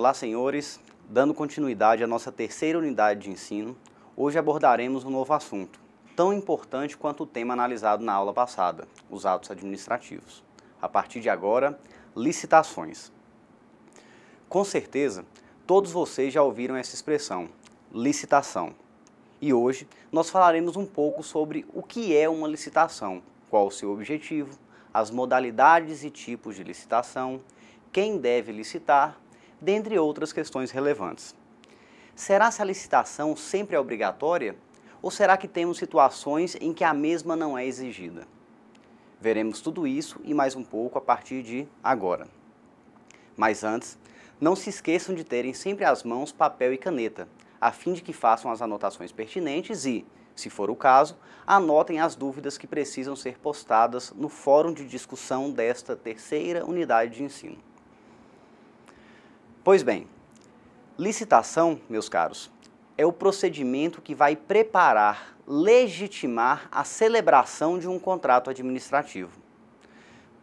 Olá, senhores. Dando continuidade à nossa terceira unidade de ensino, hoje abordaremos um novo assunto, tão importante quanto o tema analisado na aula passada, os atos administrativos. A partir de agora, licitações. Com certeza, todos vocês já ouviram essa expressão, licitação. E hoje nós falaremos um pouco sobre o que é uma licitação, qual o seu objetivo, as modalidades e tipos de licitação, quem deve licitar dentre outras questões relevantes. Será se a licitação sempre é obrigatória ou será que temos situações em que a mesma não é exigida? Veremos tudo isso e mais um pouco a partir de agora. Mas antes, não se esqueçam de terem sempre às mãos papel e caneta, a fim de que façam as anotações pertinentes e, se for o caso, anotem as dúvidas que precisam ser postadas no fórum de discussão desta terceira unidade de ensino. Pois bem, licitação, meus caros, é o procedimento que vai preparar, legitimar a celebração de um contrato administrativo.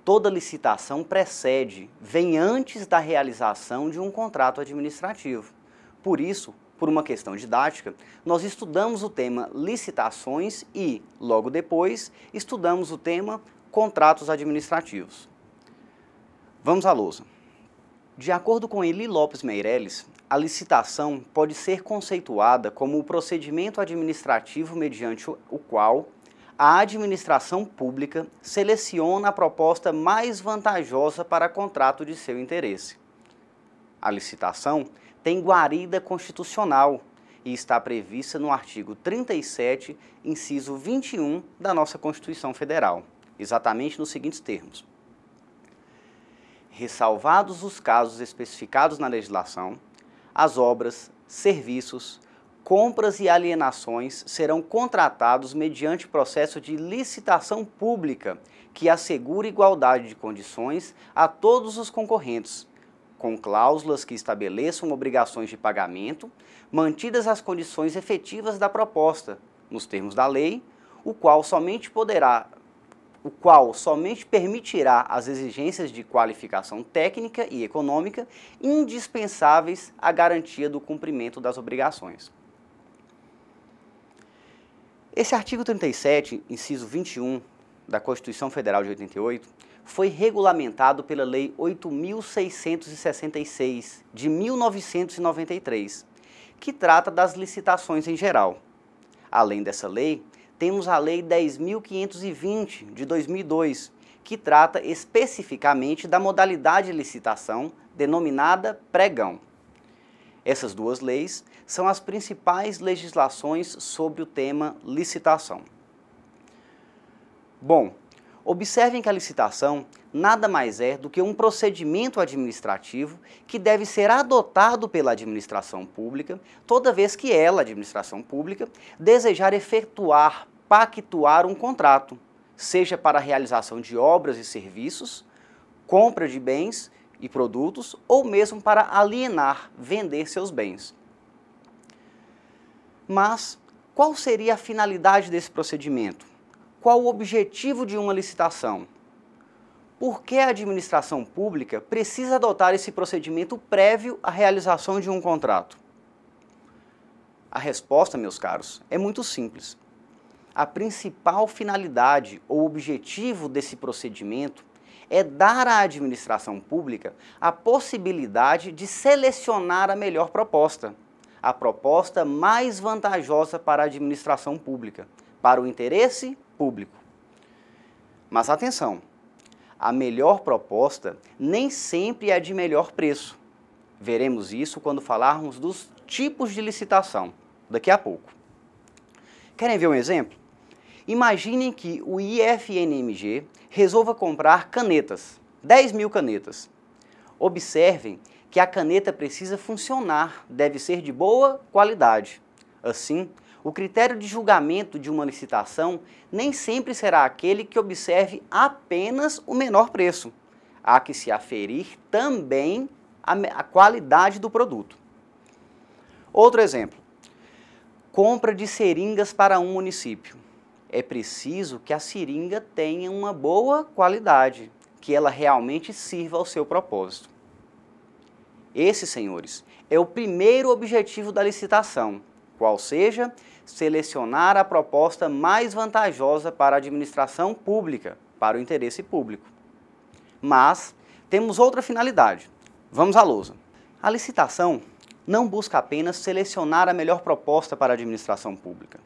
Toda licitação precede, vem antes da realização de um contrato administrativo. Por isso, por uma questão didática, nós estudamos o tema licitações e, logo depois, estudamos o tema contratos administrativos. Vamos à lousa. De acordo com Eli Lopes Meirelles, a licitação pode ser conceituada como o procedimento administrativo mediante o qual a administração pública seleciona a proposta mais vantajosa para contrato de seu interesse. A licitação tem guarida constitucional e está prevista no artigo 37, inciso 21 da nossa Constituição Federal, exatamente nos seguintes termos ressalvados os casos especificados na legislação, as obras, serviços, compras e alienações serão contratados mediante processo de licitação pública que assegura igualdade de condições a todos os concorrentes, com cláusulas que estabeleçam obrigações de pagamento, mantidas as condições efetivas da proposta, nos termos da lei, o qual somente poderá o qual somente permitirá as exigências de qualificação técnica e econômica indispensáveis à garantia do cumprimento das obrigações. Esse artigo 37, inciso 21 da Constituição Federal de 88, foi regulamentado pela Lei 8666 de 1993, que trata das licitações em geral. Além dessa lei, temos a Lei 10.520 de 2002, que trata especificamente da modalidade de licitação denominada pregão. Essas duas leis são as principais legislações sobre o tema licitação. Bom, Observem que a licitação nada mais é do que um procedimento administrativo que deve ser adotado pela administração pública toda vez que ela, administração pública, desejar efetuar, pactuar um contrato, seja para a realização de obras e serviços, compra de bens e produtos ou mesmo para alienar, vender seus bens. Mas qual seria a finalidade desse procedimento? Qual o objetivo de uma licitação? Por que a administração pública precisa adotar esse procedimento prévio à realização de um contrato? A resposta, meus caros, é muito simples. A principal finalidade ou objetivo desse procedimento é dar à administração pública a possibilidade de selecionar a melhor proposta, a proposta mais vantajosa para a administração pública, para o interesse público. Mas atenção, a melhor proposta nem sempre é de melhor preço. Veremos isso quando falarmos dos tipos de licitação, daqui a pouco. Querem ver um exemplo? Imaginem que o IFNMG resolva comprar canetas, 10 mil canetas. Observem que a caneta precisa funcionar, deve ser de boa qualidade. Assim, o critério de julgamento de uma licitação nem sempre será aquele que observe apenas o menor preço. Há que se aferir também a, a qualidade do produto. Outro exemplo: compra de seringas para um município. É preciso que a seringa tenha uma boa qualidade, que ela realmente sirva ao seu propósito. Esse, senhores, é o primeiro objetivo da licitação, qual seja selecionar a proposta mais vantajosa para a administração pública, para o interesse público. Mas temos outra finalidade. Vamos à lousa. A licitação não busca apenas selecionar a melhor proposta para a administração pública.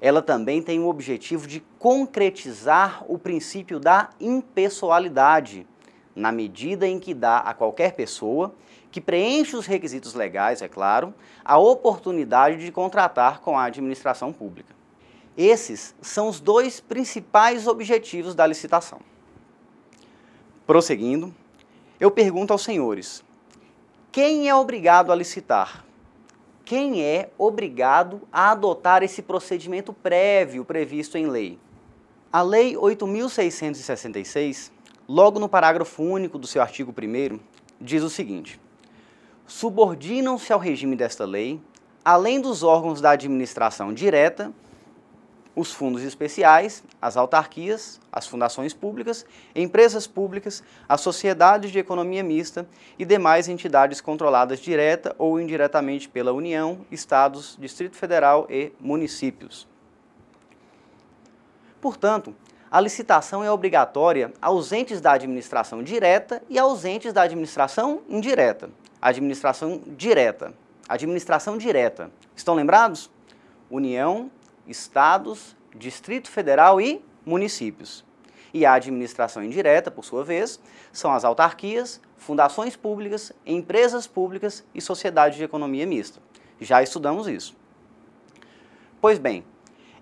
Ela também tem o objetivo de concretizar o princípio da impessoalidade, na medida em que dá a qualquer pessoa que preenche os requisitos legais, é claro, a oportunidade de contratar com a administração pública. Esses são os dois principais objetivos da licitação. Prosseguindo, eu pergunto aos senhores: quem é obrigado a licitar? Quem é obrigado a adotar esse procedimento prévio previsto em lei? A Lei 8666, logo no parágrafo único do seu artigo 1, diz o seguinte: subordinam-se ao regime desta lei, além dos órgãos da administração direta, os fundos especiais, as autarquias, as fundações públicas, empresas públicas, as sociedades de economia mista e demais entidades controladas direta ou indiretamente pela União, Estados, Distrito Federal e municípios. Portanto, a licitação é obrigatória aos entes da administração direta e aos entes da administração indireta, administração direta. Administração direta. Estão lembrados? União, estados, Distrito Federal e municípios. E a administração indireta, por sua vez, são as autarquias, fundações públicas, empresas públicas e sociedades de economia mista. Já estudamos isso. Pois bem,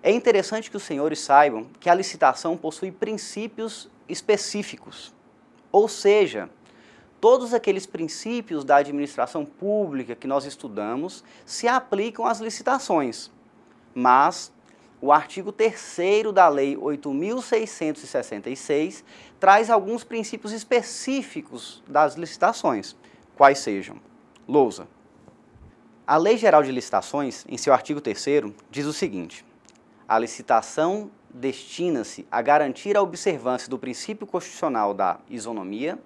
é interessante que os senhores saibam que a licitação possui princípios específicos. Ou seja, todos aqueles princípios da administração pública que nós estudamos se aplicam às licitações. Mas o artigo 3 da Lei 8.666 traz alguns princípios específicos das licitações, quais sejam: lousa. A Lei Geral de Licitações, em seu artigo 3, diz o seguinte: a licitação destina-se a garantir a observância do princípio constitucional da isonomia,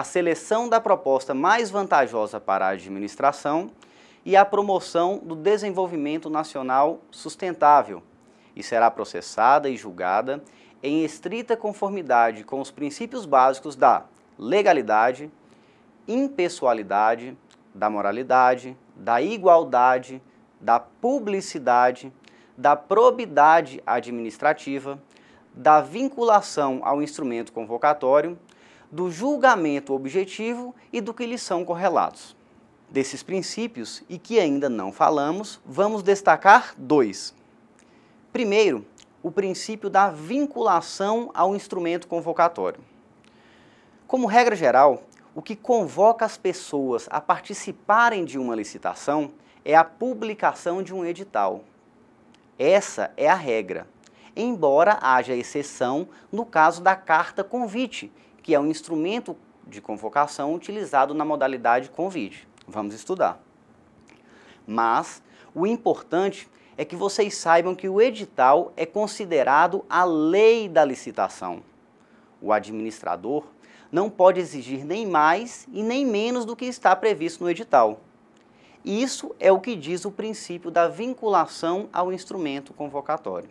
a seleção da proposta mais vantajosa para a administração e a promoção do desenvolvimento nacional sustentável, e será processada e julgada em estrita conformidade com os princípios básicos da legalidade, impessoalidade, da moralidade, da igualdade, da publicidade, da probidade administrativa, da vinculação ao instrumento convocatório, do julgamento objetivo e do que lhes são correlatos. Desses princípios, e que ainda não falamos, vamos destacar dois. Primeiro, o princípio da vinculação ao instrumento convocatório. Como regra geral, o que convoca as pessoas a participarem de uma licitação é a publicação de um edital. Essa é a regra, embora haja exceção no caso da carta convite, que é um instrumento de convocação utilizado na modalidade convite. Vamos estudar. Mas o importante é que vocês saibam que o edital é considerado a lei da licitação. O administrador não pode exigir nem mais e nem menos do que está previsto no edital. Isso é o que diz o princípio da vinculação ao instrumento convocatório.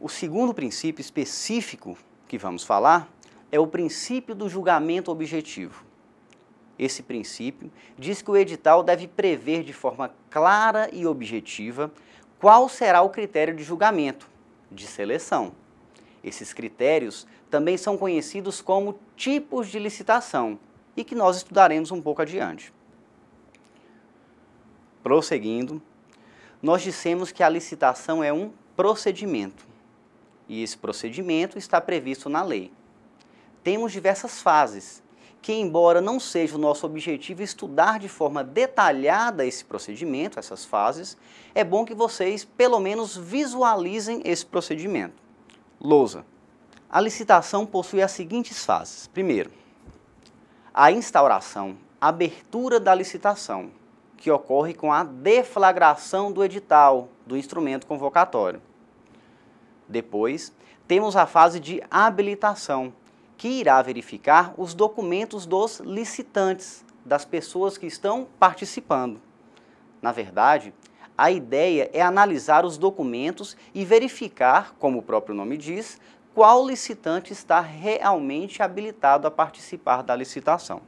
O segundo princípio específico que vamos falar é o princípio do julgamento objetivo. Esse princípio diz que o edital deve prever de forma clara e objetiva qual será o critério de julgamento, de seleção. Esses critérios também são conhecidos como tipos de licitação e que nós estudaremos um pouco adiante. Prosseguindo, nós dissemos que a licitação é um procedimento e esse procedimento está previsto na lei. Temos diversas fases, que, embora não seja o nosso objetivo estudar de forma detalhada esse procedimento, essas fases, é bom que vocês pelo menos visualizem esse procedimento. Lousa. A licitação possui as seguintes fases. Primeiro, a instauração, abertura da licitação, que ocorre com a deflagração do edital, do instrumento convocatório. Depois, temos a fase de habilitação, que irá verificar os documentos dos licitantes, das pessoas que estão participando. Na verdade, a ideia é analisar os documentos e verificar, como o próprio nome diz, qual licitante está realmente habilitado a participar da licitação.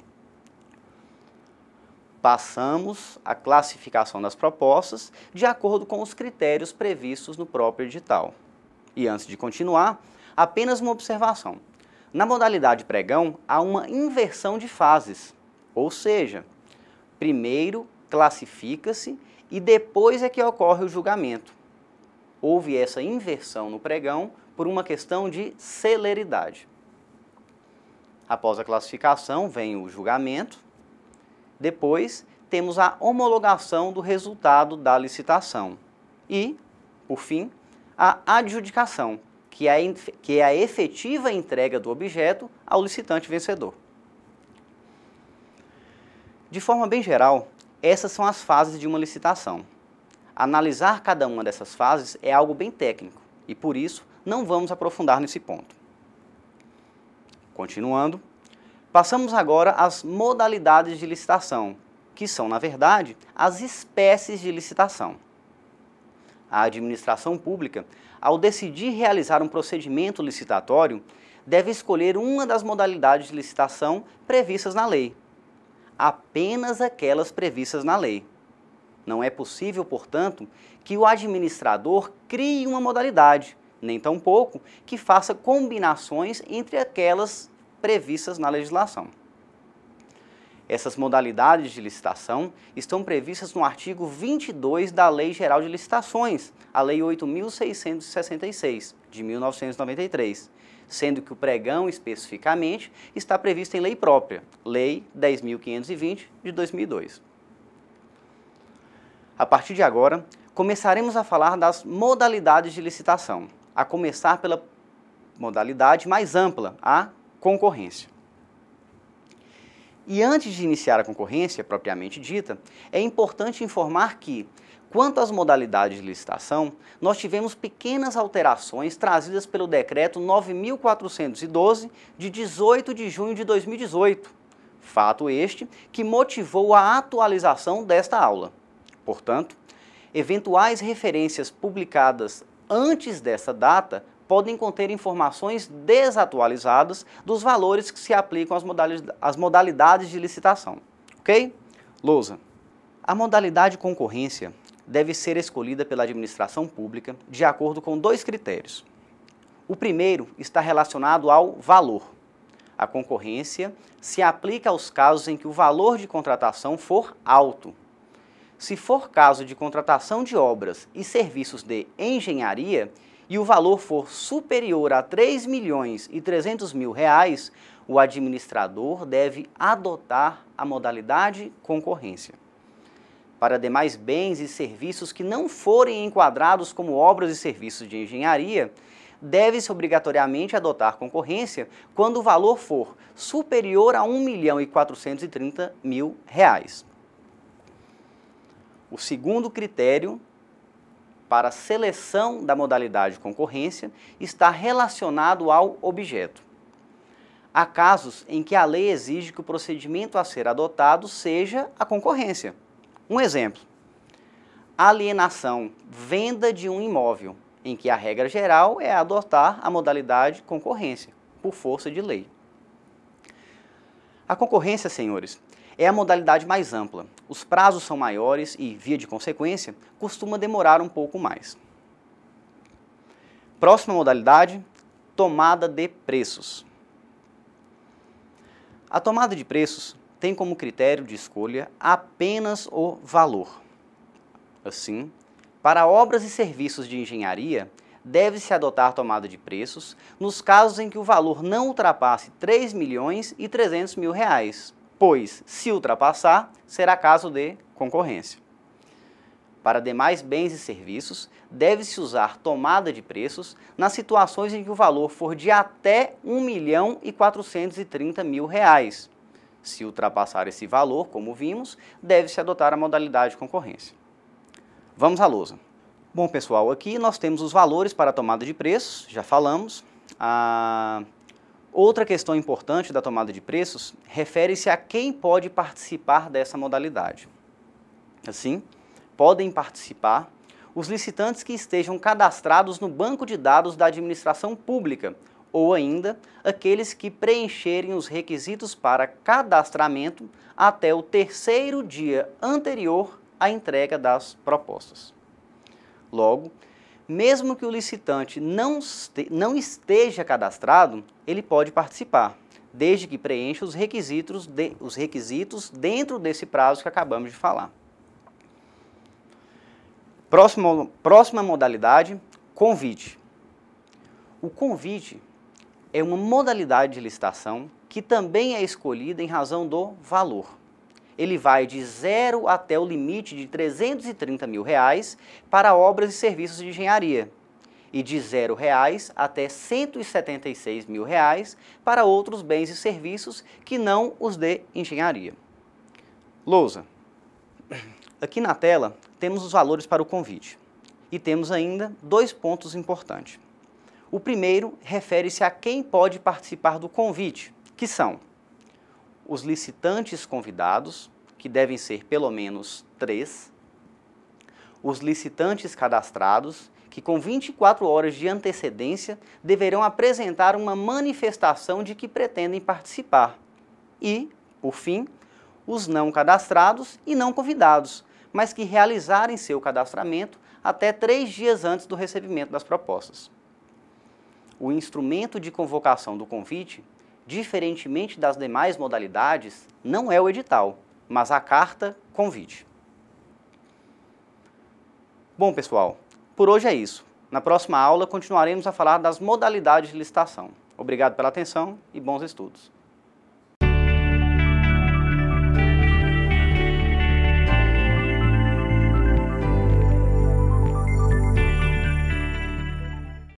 Passamos a classificação das propostas de acordo com os critérios previstos no próprio edital. E antes de continuar, apenas uma observação. Na modalidade pregão, há uma inversão de fases, ou seja, primeiro classifica-se e depois é que ocorre o julgamento. Houve essa inversão no pregão por uma questão de celeridade. Após a classificação vem o julgamento, depois temos a homologação do resultado da licitação e, por fim, a adjudicação, é que é a efetiva entrega do objeto ao licitante vencedor. De forma bem geral, essas são as fases de uma licitação. Analisar cada uma dessas fases é algo bem técnico e, por isso, não vamos aprofundar nesse ponto. Continuando, passamos agora às modalidades de licitação, que são, na verdade, as espécies de licitação. A administração pública, ao decidir realizar um procedimento licitatório, deve escolher uma das modalidades de licitação previstas na lei. Apenas aquelas previstas na lei. Não é possível, portanto, que o administrador crie uma modalidade, nem tampouco que faça combinações entre aquelas previstas na legislação. Essas modalidades de licitação estão previstas no artigo 22 da Lei Geral de Licitações, a Lei 8.666, de 1993, sendo que o pregão, especificamente, está previsto em lei própria, Lei 10.520, de 2002. A partir de agora, começaremos a falar das modalidades de licitação, a começar pela modalidade mais ampla, a concorrência. E antes de iniciar a concorrência propriamente dita, é importante informar que, quanto às modalidades de licitação, nós tivemos pequenas alterações trazidas pelo Decreto 9.412, de 18 de junho de 2018. Fato este que motivou a atualização desta aula. Portanto, eventuais referências publicadas antes dessa data podem conter informações desatualizadas dos valores que se aplicam às modalidades de licitação. Ok? Lousa. A modalidade concorrência deve ser escolhida pela administração pública de acordo com dois critérios. O primeiro está relacionado ao valor. A concorrência se aplica aos casos em que o valor de contratação for alto. Se for caso de contratação de obras e serviços de engenharia, e o valor for superior a 3 milhões e 300 mil reais, o administrador deve adotar a modalidade concorrência. Para demais bens e serviços que não forem enquadrados como obras e serviços de engenharia, deve-se obrigatoriamente adotar concorrência quando o valor for superior a R$ 1 milhão e 430 mil reais. O segundo critério para seleção da modalidade concorrência está relacionado ao objeto. Há casos em que a lei exige que o procedimento a ser adotado seja a concorrência. Um exemplo: alienação, venda de um imóvel, em que a regra geral é adotar a modalidade concorrência, por força de lei. A concorrência, senhores, é a modalidade mais ampla. Os prazos são maiores e, via de consequência, costuma demorar um pouco mais. Próxima modalidade, tomada de preços. A tomada de preços tem como critério de escolha apenas o valor. Assim, para obras e serviços de engenharia, deve-se adotar tomada de preços nos casos em que o valor não ultrapasse 3 milhões e 300 mil reais pois, se ultrapassar, será caso de concorrência. Para demais bens e serviços, deve-se usar tomada de preços nas situações em que o valor for de até R$ 1 milhão e 430 mil reais. Se ultrapassar esse valor, como vimos, deve-se adotar a modalidade de concorrência. Vamos à lousa. Bom, pessoal, aqui nós temos os valores para a tomada de preços, já falamos. A ah, Outra questão importante da tomada de preços refere-se a quem pode participar dessa modalidade. Assim, podem participar os licitantes que estejam cadastrados no banco de dados da administração pública ou ainda aqueles que preencherem os requisitos para cadastramento até o terceiro dia anterior à entrega das propostas. Logo, mesmo que o licitante não, não esteja cadastrado, ele pode participar, desde que preencha os requisitos, de, os requisitos dentro desse prazo que acabamos de falar. Próxima, próxima modalidade, convite. O convite é uma modalidade de licitação que também é escolhida em razão do valor ele vai de zero até o limite de 330 mil reais para obras e serviços de engenharia e de zero reais até 176 mil reais para outros bens e serviços que não os de engenharia. Lousa. Aqui na tela temos os valores para o convite e temos ainda dois pontos importantes. O primeiro refere-se a quem pode participar do convite, que são os licitantes convidados, que devem ser pelo menos três, os licitantes cadastrados, que com 24 horas de antecedência deverão apresentar uma manifestação de que pretendem participar, e, por fim, os não cadastrados e não convidados, mas que realizarem seu cadastramento até três dias antes do recebimento das propostas. O instrumento de convocação do convite diferentemente das demais modalidades, não é o edital, mas a carta convite. Bom, pessoal, por hoje é isso. Na próxima aula continuaremos a falar das modalidades de licitação. Obrigado pela atenção e bons estudos.